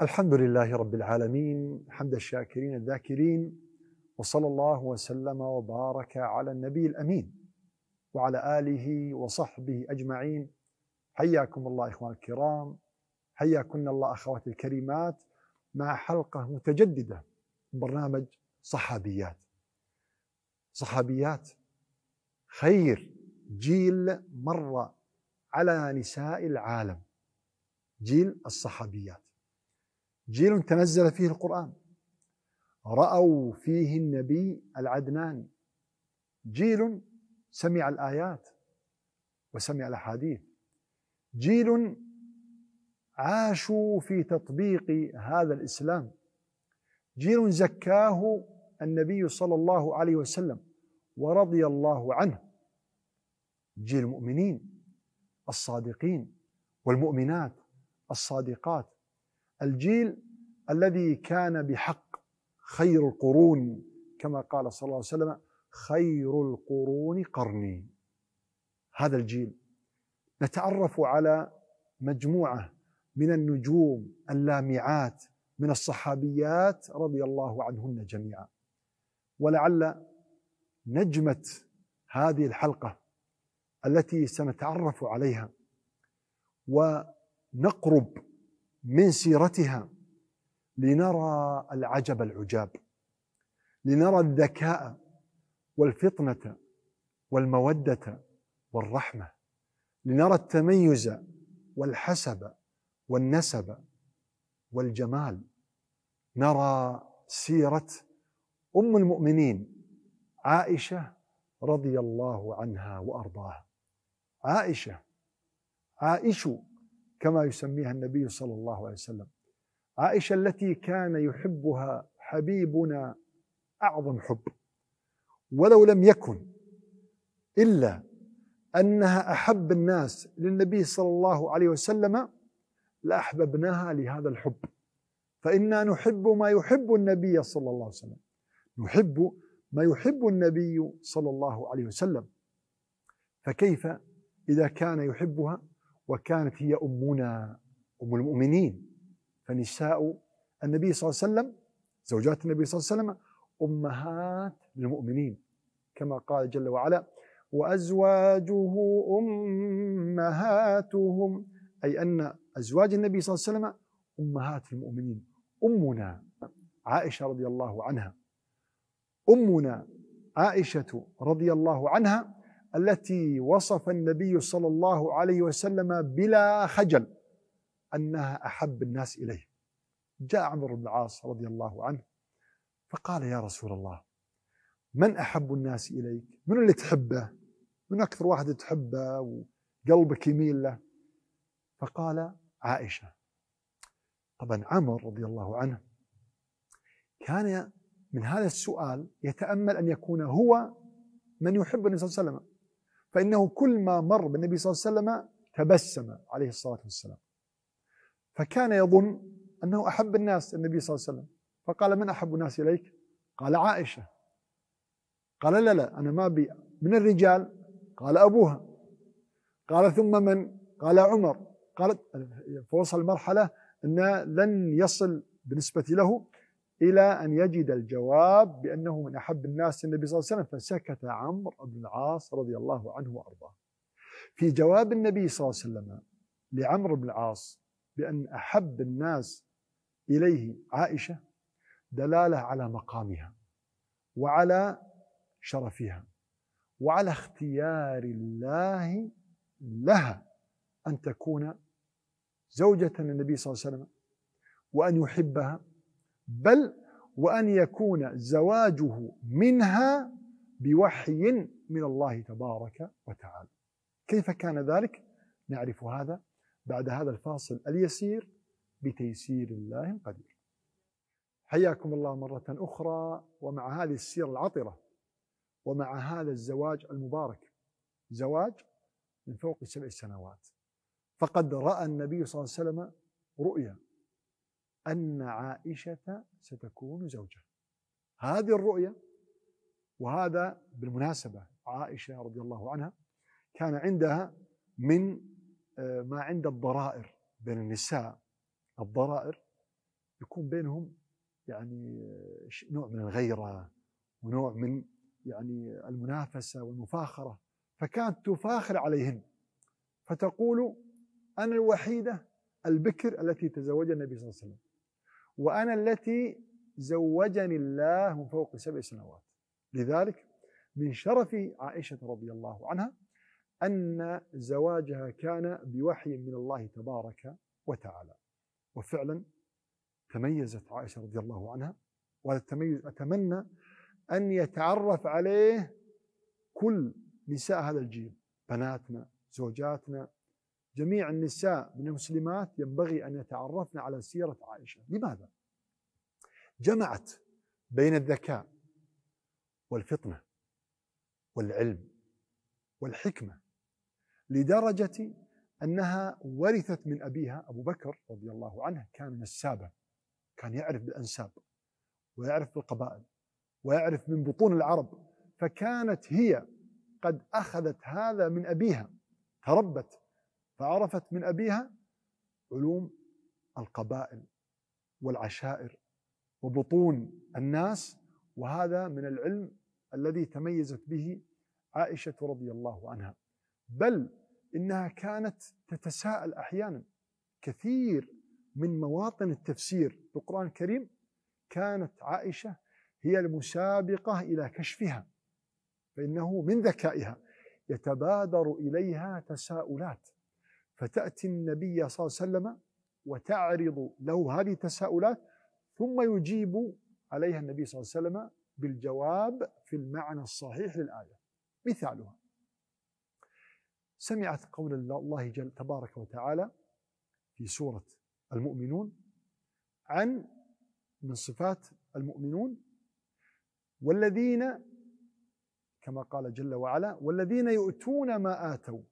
الحمد لله رب العالمين حمد الشاكرين الذاكرين وصلى الله وسلم وبارك على النبي الأمين وعلى آله وصحبه أجمعين حياكم الله إخوان الكرام حياكن الله أخواتي الكريمات مع حلقة متجددة برنامج صحابيات صحابيات خير جيل مر على نساء العالم جيل الصحابيات جيل تنزل فيه القرآن رأوا فيه النبي العدنان جيل سمع الآيات وسمع الأحاديث جيل عاشوا في تطبيق هذا الإسلام جيل زكاه النبي صلى الله عليه وسلم ورضي الله عنه جيل المؤمنين الصادقين والمؤمنات الصادقات الجيل الذي كان بحق خير القرون كما قال صلى الله عليه وسلم خير القرون قرني هذا الجيل نتعرف على مجموعه من النجوم اللامعات من الصحابيات رضي الله عنهن جميعا ولعل نجمه هذه الحلقه التي سنتعرف عليها ونقرب من سيرتها لنرى العجب العجاب لنرى الذكاء والفطنه والموده والرحمه لنرى التميز والحسب والنسب والجمال نرى سيره ام المؤمنين عائشه رضي الله عنها وارضاها عائشه عائشة كما يسميها النبي صلى الله عليه وسلم عائشة التي كان يحبها حبيبنا أعظم حب ولو لم يكن إلا أنها أحب الناس للنبي صلى الله عليه وسلم لأحببناها لهذا الحب فإنا نحب ما يحب النبي صلى الله عليه وسلم نحب ما يحب النبي صلى الله عليه وسلم فكيف إذا كان يحبها وكانت هي أمنا أم المؤمنين فنساء النبي صلى الله عليه وسلم زوجات النبي صلى الله عليه وسلم أمهات المؤمنين كما قال جل وعلا وأزواجه أمهاتهم أي أن أزواج النبي صلى الله عليه وسلم أمهات المؤمنين أمنا عائشة رضي الله عنها أمنا عائشة رضي الله عنها التي وصف النبي صلى الله عليه وسلم بلا خجل أنها أحب الناس إليه جاء عمرو بن العاص رضي الله عنه فقال يا رسول الله من أحب الناس إليك من اللي تحبه من أكثر واحد تحبه وقلبك يميل له فقال عائشة طبعا عمر رضي الله عنه كان من هذا السؤال يتأمل أن يكون هو من يحب النبي صلى الله عليه وسلم فإنه كل ما مر بالنبي صلى الله عليه وسلم تبسم عليه الصلاة والسلام فكان يظن أنه أحب الناس النبي صلى الله عليه وسلم فقال من أحب الناس إليك قال عائشة قال لا لا أنا ما أبي من الرجال قال أبوها قال ثم من قال عمر قالت فوصل مرحلة أنه لن يصل بالنسبة له إلى أن يجد الجواب بأنه من أحب الناس النبي صلى الله عليه وسلم فسكت عمرو بن العاص رضي الله عنه وأرضاه في جواب النبي صلى الله عليه وسلم لعمرو بن العاص بأن أحب الناس إليه عائشة دلالة على مقامها وعلى شرفها وعلى اختيار الله لها أن تكون زوجة النبي صلى الله عليه وسلم وأن يحبها بل وأن يكون زواجه منها بوحي من الله تبارك وتعالى كيف كان ذلك؟ نعرف هذا بعد هذا الفاصل اليسير بتيسير الله القدير حياكم الله مرة أخرى ومع هذه السيرة العطرة ومع هذا الزواج المبارك زواج من فوق سبع سنوات فقد رأى النبي صلى الله عليه وسلم رؤيا أن عائشة ستكون زوجة هذه الرؤية وهذا بالمناسبة عائشة رضي الله عنها كان عندها من آه، ما عند الضرائر بين النساء الضرائر يكون بينهم يعني آه، نوع من الغيرة ونوع من يعني المنافسة والمفاخرة فكانت تفاخر عليهن فتقول أنا الوحيدة البكر التي تزوجها النبي صلى الله عليه وسلم وأنا التي زوجني الله من فوق سبع سنوات لذلك من شرف عائشة رضي الله عنها أن زواجها كان بوحي من الله تبارك وتعالى وفعلا تميزت عائشة رضي الله عنها وهذا التميز أتمنى أن يتعرف عليه كل نساء هذا الجيل بناتنا زوجاتنا جميع النساء من المسلمات ينبغي أن يتعرفن على سيرة عائشة لماذا؟ جمعت بين الذكاء والفطنة والعلم والحكمة لدرجة أنها ورثت من أبيها أبو بكر رضي الله عنه كان نسابا كان يعرف بالأنساب ويعرف بالقبائل ويعرف من بطون العرب فكانت هي قد أخذت هذا من أبيها تربت فعرفت من أبيها علوم القبائل والعشائر وبطون الناس وهذا من العلم الذي تميزت به عائشة رضي الله عنها بل إنها كانت تتساءل أحيانا كثير من مواطن التفسير في القرآن الكريم كانت عائشة هي المسابقة إلى كشفها فإنه من ذكائها يتبادر إليها تساؤلات فتأتي النبي صلى الله عليه وسلم وتعرض له هذه التساؤلات ثم يجيب عليها النبي صلى الله عليه وسلم بالجواب في المعنى الصحيح للآية مثالها سمعت قول الله جل تبارك وتعالى في سورة المؤمنون عن من صفات المؤمنون والذين كما قال جل وعلا والذين يؤتون ما آتوا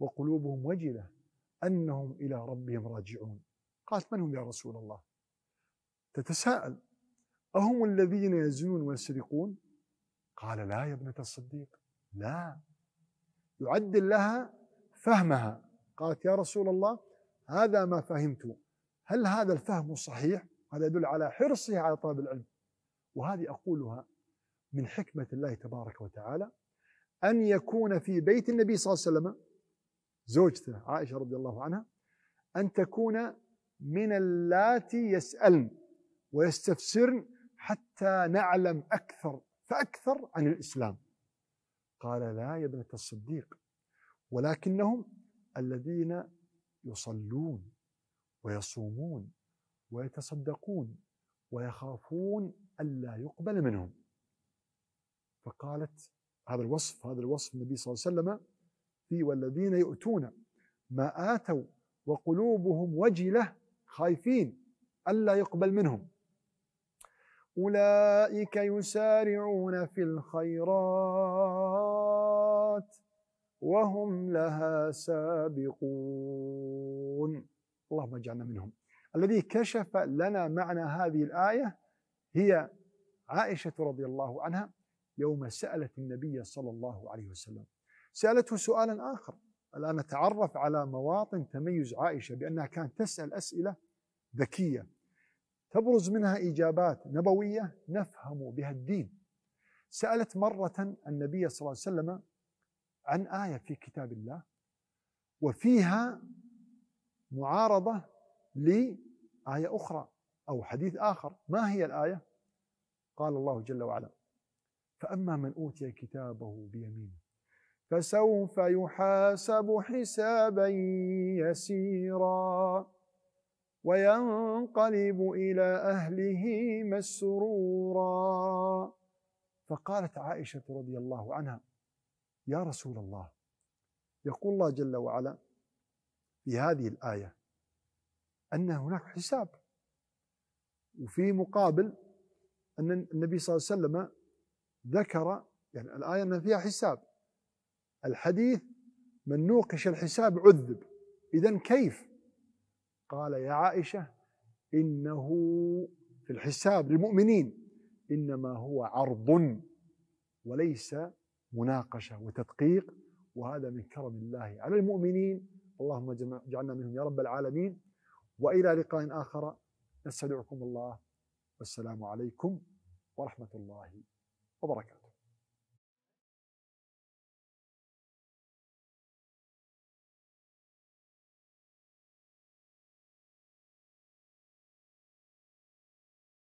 وقلوبهم وجلة أنهم إلى ربهم راجعون قالت من هم يا رسول الله تتساءل أهم الذين يزنون ويسرقون قال لا يا ابنة الصديق لا يعدل لها فهمها قالت يا رسول الله هذا ما فهمت هل هذا الفهم صحيح هذا يدل على حرصها على طلب العلم وهذه أقولها من حكمة الله تبارك وتعالى أن يكون في بيت النبي صلى الله عليه وسلم زوجته عائشة رضي الله عنها أن تكون من اللاتي يسألن ويستفسرن حتى نعلم أكثر فأكثر عن الإسلام قال لا يا ابنة الصديق ولكنهم الذين يصلون ويصومون ويتصدقون ويخافون ألا يقبل منهم فقالت هذا الوصف هذا الوصف النبي صلى الله عليه وسلم في والذين يؤتون ما آتوا وقلوبهم وجلة خايفين ألا يقبل منهم أولئك يسارعون في الخيرات وهم لها سابقون اللهم اجعلنا منهم الذي كشف لنا معنى هذه الآية هي عائشة رضي الله عنها يوم سألت النبي صلى الله عليه وسلم سألته سؤالا آخر الآن نتعرف على مواطن تميز عائشة بأنها كانت تسأل أسئلة ذكية تبرز منها إجابات نبوية نفهم بها الدين سألت مرة النبي صلى الله عليه وسلم عن آية في كتاب الله وفيها معارضة لآية أخرى أو حديث آخر ما هي الآية؟ قال الله جل وعلا فأما من أوتي كتابه بيمينه فسوف يحاسب حسابا يسيرا وينقلب إلى أهله مسرورا فقالت عائشة رضي الله عنها يا رسول الله يقول الله جل وعلا في هذه الآية أن هناك حساب وفي مقابل أن النبي صلى الله عليه وسلم ذكر يعني الآية أن فيها حساب الحديث من نوقش الحساب عذب إذا كيف قال يا عائشة إنه في الحساب للمؤمنين إنما هو عرض وليس مناقشة وتدقيق وهذا من كرم الله على المؤمنين اللهم اجعلنا منهم يا رب العالمين وإلى لقاء آخر نستودعكم الله والسلام عليكم ورحمة الله وبركاته